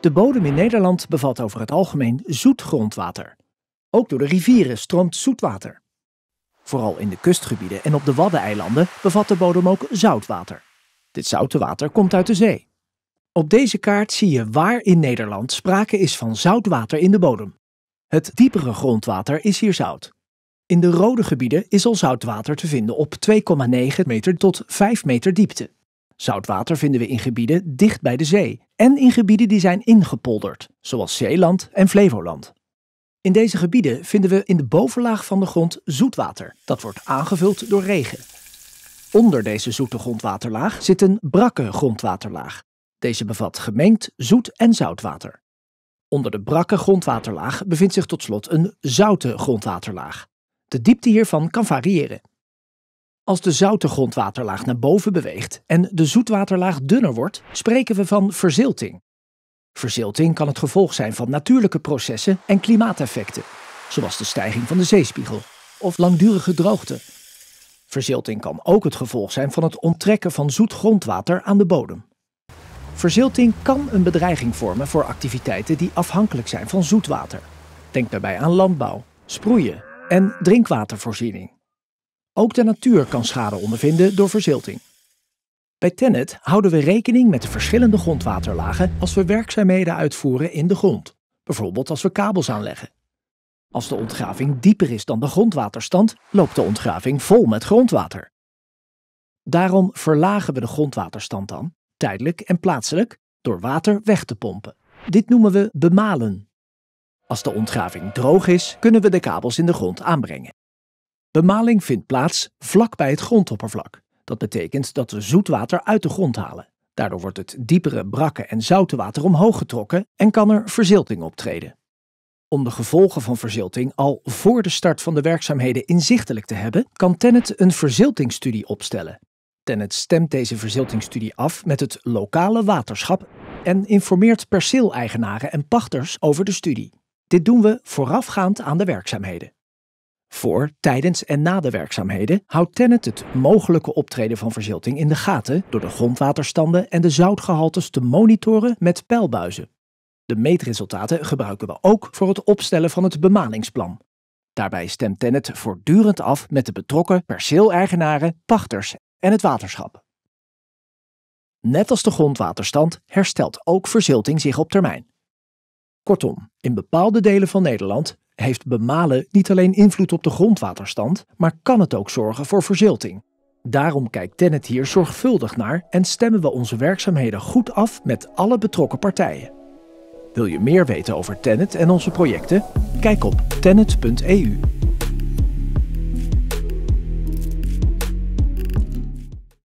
De bodem in Nederland bevat over het algemeen zoet grondwater. Ook door de rivieren stroomt zoet water. Vooral in de kustgebieden en op de Waddeneilanden bevat de bodem ook zoutwater. Dit zoute water komt uit de zee. Op deze kaart zie je waar in Nederland sprake is van zoutwater in de bodem. Het diepere grondwater is hier zout. In de rode gebieden is al zoutwater te vinden op 2,9 meter tot 5 meter diepte. Zoutwater vinden we in gebieden dicht bij de zee en in gebieden die zijn ingepolderd, zoals Zeeland en Flevoland. In deze gebieden vinden we in de bovenlaag van de grond zoetwater, dat wordt aangevuld door regen. Onder deze zoete grondwaterlaag zit een brakke grondwaterlaag. Deze bevat gemengd zoet en zoutwater. Onder de brakke grondwaterlaag bevindt zich tot slot een zoute grondwaterlaag. De diepte hiervan kan variëren. Als de zoute grondwaterlaag naar boven beweegt en de zoetwaterlaag dunner wordt, spreken we van verzilting. Verzilting kan het gevolg zijn van natuurlijke processen en klimaateffecten, zoals de stijging van de zeespiegel of langdurige droogte. Verzilting kan ook het gevolg zijn van het onttrekken van zoet grondwater aan de bodem. Verzilting kan een bedreiging vormen voor activiteiten die afhankelijk zijn van zoetwater. Denk daarbij aan landbouw, sproeien en drinkwatervoorziening. Ook de natuur kan schade ondervinden door verzilting. Bij Tennet houden we rekening met de verschillende grondwaterlagen als we werkzaamheden uitvoeren in de grond, bijvoorbeeld als we kabels aanleggen. Als de ontgraving dieper is dan de grondwaterstand, loopt de ontgraving vol met grondwater. Daarom verlagen we de grondwaterstand dan, tijdelijk en plaatselijk, door water weg te pompen. Dit noemen we bemalen. Als de ontgraving droog is, kunnen we de kabels in de grond aanbrengen. Bemaling vindt plaats vlak bij het grondoppervlak. Dat betekent dat we zoetwater uit de grond halen. Daardoor wordt het diepere, brakke en zoute water omhoog getrokken en kan er verzilting optreden. Om de gevolgen van verzilting al voor de start van de werkzaamheden inzichtelijk te hebben, kan Tennet een verziltingsstudie opstellen. Tennet stemt deze verziltingsstudie af met het lokale waterschap en informeert perceeleigenaren en pachters over de studie. Dit doen we voorafgaand aan de werkzaamheden. Voor, tijdens en na de werkzaamheden houdt Tennet het mogelijke optreden van verzilting in de gaten door de grondwaterstanden en de zoutgehaltes te monitoren met pijlbuizen. De meetresultaten gebruiken we ook voor het opstellen van het bemalingsplan. Daarbij stemt Tennet voortdurend af met de betrokken perceeleigenaren, pachters en het waterschap. Net als de grondwaterstand herstelt ook verzilting zich op termijn. Kortom, in bepaalde delen van Nederland heeft bemalen niet alleen invloed op de grondwaterstand, maar kan het ook zorgen voor verzilting. Daarom kijkt Tennet hier zorgvuldig naar en stemmen we onze werkzaamheden goed af met alle betrokken partijen. Wil je meer weten over Tennet en onze projecten? Kijk op tennet.eu.